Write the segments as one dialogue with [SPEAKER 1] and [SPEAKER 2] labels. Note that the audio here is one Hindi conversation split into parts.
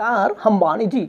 [SPEAKER 1] चार हम्बानी जी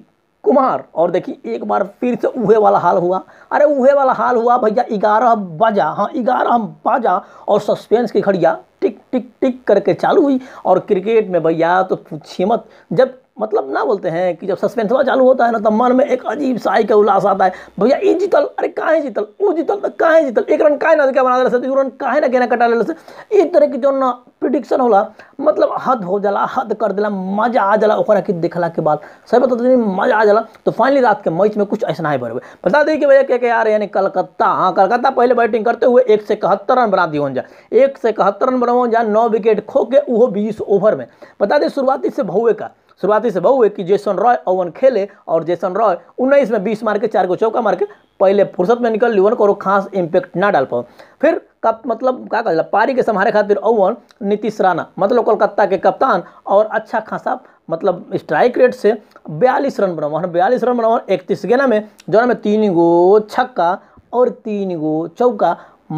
[SPEAKER 1] कुमार और देखिए एक बार फिर से उहे वाला हाल हुआ अरे उहे वाला हाल हुआ भैया ग्यारह बजा हाँ ग्यारह बजा और सस्पेंस की खड़िया टिक टिक टिक करके चालू हुई और क्रिकेट में भैया तो पूछिए मत जब मतलब ना बोलते हैं कि जब सस्पेंसवा चालू होता है ना तो मन में एक अजीब साई का उल्लास आता है भैया ई जीतल अरे काहे जीतल वो जीतल काहे जीतल एक रन काहे ना क्या बना दे रन काहे ना कहना कटा ले से इस तरह की जो ना प्रिडिक्शन होला मतलब हद हो जाला हद कर दिला मजा आ जाला ओकरा के देखला के बाद सही बता दी मजा आ जाला तो फाइनली रात के मैच में कुछ ऐसा ही बरबे बता दी कि भैया क्या क्या रहे यानी कलकत्ता हाँ कलकत्ता पहले बैटिंग करते हुए एक से इकहत्तर रन बना दिए जाए एक से इकहत्तर रन बनाओ जाए नौ विकेट खो के वो बीस ओवर में बता दें शुरुआती से भवे का शुरुआती से बहु हुए कि जेसन रॉय ओवन खेले और जेसन रॉय उन्नीस में बीस मार के चार को चौका मार के पहले फुर्सत में निकल लीवन को खास इम्पैक्ट ना डाल पाओ फिर कप मतलब क्या कर पारी के संहारे खातिर ओवन नीतीश राणा मतलब कोलकाता के कप्तान और अच्छा खासा मतलब स्ट्राइक रेट से बयालीस रन बनाओ बयालीस रन बनाओ इकतीस गेना में जो में तीन गो छक्का और तीन गो चौका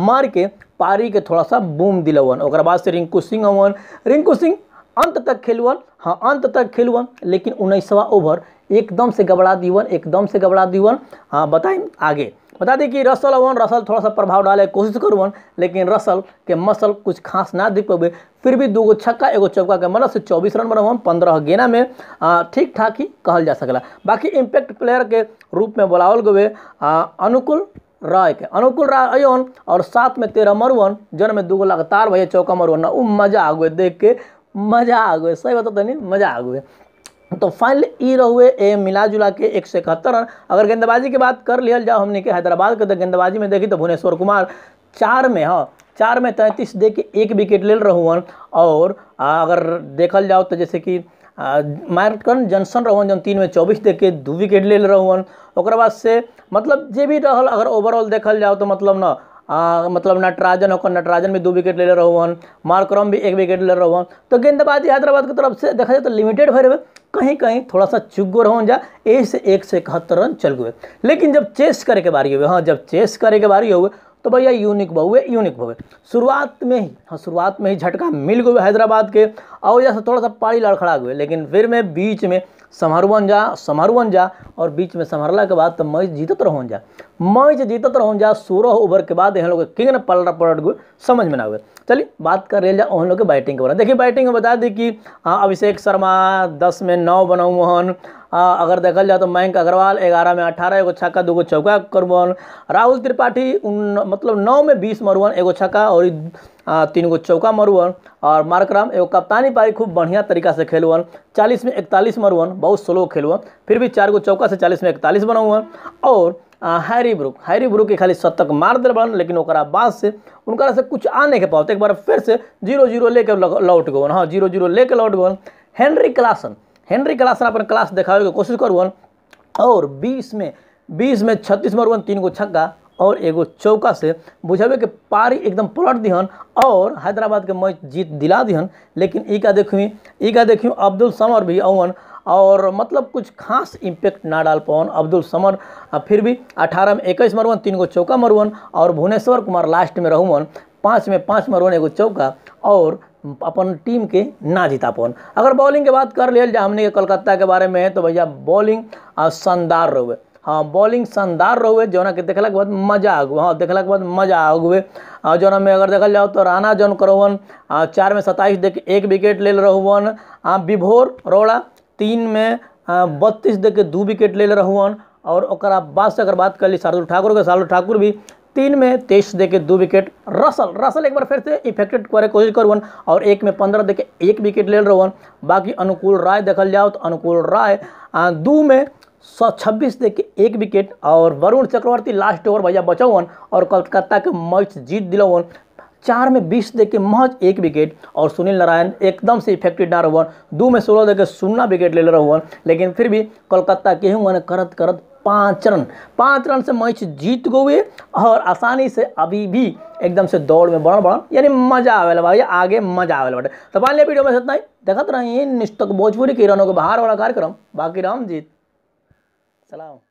[SPEAKER 1] मार के पारी के थोड़ा सा बूम दिलावन और बाद से रिंकू सिंह अवन रिंकू सिंह अंत तक खेलवन हाँ अंत तक खेलवन लेकिन उन्नीसवा ओवर एकदम से गबड़ा दीवन एकदम से गबड़ा दीवन हाँ बताएं आगे बता दें कि रसल अवन रसल थोड़ा सा प्रभाव डाले कोशिश करूवन लेकिन रसल के मसल कुछ खास ना दे पबे फिर भी दूगो छक्का एगो चौका के मदद से चौबीस रन बनवन पंद्रह गेना में ठीक ठाक ही कहल जा सकला बाकी इम्पैक्ट प्लेयर के रूप में बुलावल गए अनुकूल राय के अनुकूल राय अयन और साथ में तेरह मरुअन जन में दूगो लगातार भैया चौका मरुअन ना उ मजा आ गए देख के मज़ा आ गए सही बताओ तो नहीं मज़ा आ गए तो फाइनल ई रहुए ए मिला जुला के एक सौ इकहत्तर रन अगर गेंदबाजी की बात कर लिया जाओ हमने के हैदराबाद के तो गेंदबाजी में देखी तो भुवनेश्वर कुमार चार में हाँ चार में तैंतीस दे के एक विकेट ले रहुअन और अगर देखल जाओ तो जैसे कि मार्कन जनसन रहुअन जो तीन में चौबीस दे के दू विकेट ले रहुअन ओकर बाद से मतलब जे भी रहल अगर ओवरऑल देखल जाओ तो मतलब ना आ, मतलब नटराजन होकर नटराजन भी दो विकेट ले ले रहो हन मार्क्रम भी एक विकेट ले रहे हो तो गेंदबाजी हैदराबाद की तरफ से देखा जाए तो लिमिटेड भरे हुए कहीं कहीं थोड़ा सा चुग गो रहो जा एक से एक से इकहत्तर रन चल गए लेकिन जब चेस करे के बारी हुए हाँ जब चेस करे के बारी हुए तो भैया यूनिक बहुए यूनिक बहुए शुरुआत में ही हाँ शुरुआत में ही झटका मिल गए हैदराबाद के और जैसे थोड़ा सा पाड़ी लड़खड़ा गए लेकिन फिर में बीच में सम्हरुअन जा सम्हरुअन जा और बीच में सम्हरला के बाद तो मैच जीतत रहो जा मैच जीतत रहो जा सोलह ओवर के बाद यहाँ लोग किंग ने पलट पलट गुल समझ में ना हुए चलिए बात कर रहे जा उन लोग के बैटिंग के बारे में देखिए बैटिंग में बता दी कि अभिषेक शर्मा दस में नौ बनाऊ मोहन हाँ, अगर देखल जाए तो मयंक अग्रवाल ग्यारह में अठारह एगो छक्का दूगो चौका करबन राहुल त्रिपाठी मतलब नौ में बीस मरुअन एगो छक्का और तीन गो चौका मरुअन और मार्कराम एगो कप्तानी पारी खूब बढ़िया तरीका से खेलवन चालीस में इकतालीस मरुअन बहुत स्लो खेलवन फिर भी चार गो चौका से चालीस में इकतालीस बनौवन और हैरी ब्रुक हैरी ब्रुक के खाली शतक मार दिल बन लेकिन ओकरा बाद से उनका से कुछ आ नहीं पाते एक बार फिर से जीरो जीरो लेके लौट गवन हाँ जीरो जीरो लेके लौट गवन हेनरी क्लासन हेनरी क्लासन अपन क्लास देखावे के कोशिश करवन और बीस में बीस में छत्तीस मरवन तीन गो छक्का और एगो चौका से बुझावे के पारी एकदम पलट दिहन और हैदराबाद के मैच जीत दिला दिहन लेकिन ई का देखी ई का देखी अब्दुल समर भी अवन और मतलब कुछ खास इम्पैक्ट ना डाल पवन अब्दुल समर फिर भी अठारह में इक्कीस मरवन तीन गो चौका मरवन और भुवनेश्वर कुमार लास्ट में रहुवन पाँच में पाँच मरवन एगो चौका और अपन टीम के ना जीता पवन अगर बॉलिंग के बात कर लिया हमने के कलकत्ता के बारे में तो भैया बॉलिंग शानदार रहुए हाँ बॉलिंग शानदार जो ना के देखल के बाद मजा आ गए हाँ देखल के बाद मजा आ गए और में अगर देखल जाओ तो राणा जौन करवन चार में सत्ताईस देख एक विकेट ले आ विभोर रोड़ा तीन में बत्तीस देख के दू विकेट ले रहुवन और बाद से अगर बात कर ली शार्दुल ठाकुर के शार्दुल ठाकुर भी तीन में तेईस देके दो विकेट रसल रसल एक बार फिर से इफेक्टेड करे कोशिश करवन और एक में पंद्रह देके एक विकेट ले रहन बाकी अनुकूल राय देखल जाओ तो अनुकूल राय दो में सौ छब्बीस दे के एक विकेट और वरुण चक्रवर्ती लास्ट ओवर भैया बचौन और कलकत्ता के मैच जीत दिलौन चार में बीस देके महज एक विकेट और सुनील नारायण एकदम से इफेक्टिव डार हुआ दो में सोलह देके सुना विकेट ले रहा हुआ लेकिन फिर भी कोलकाता के हुआ मैंने करत करत पाँच रन पाँच रन से मैच जीत गए और आसानी से अभी भी एकदम से दौड़ में बढ़ बढ़ यानी मजा आवे भाई आगे मजा आवे बटे तो पहले वीडियो में इतना ही देखते रहिए निष्ठक भोजपुरी के रनों के बाहर वाला कार्यक्रम बाकी राम जीत सलाम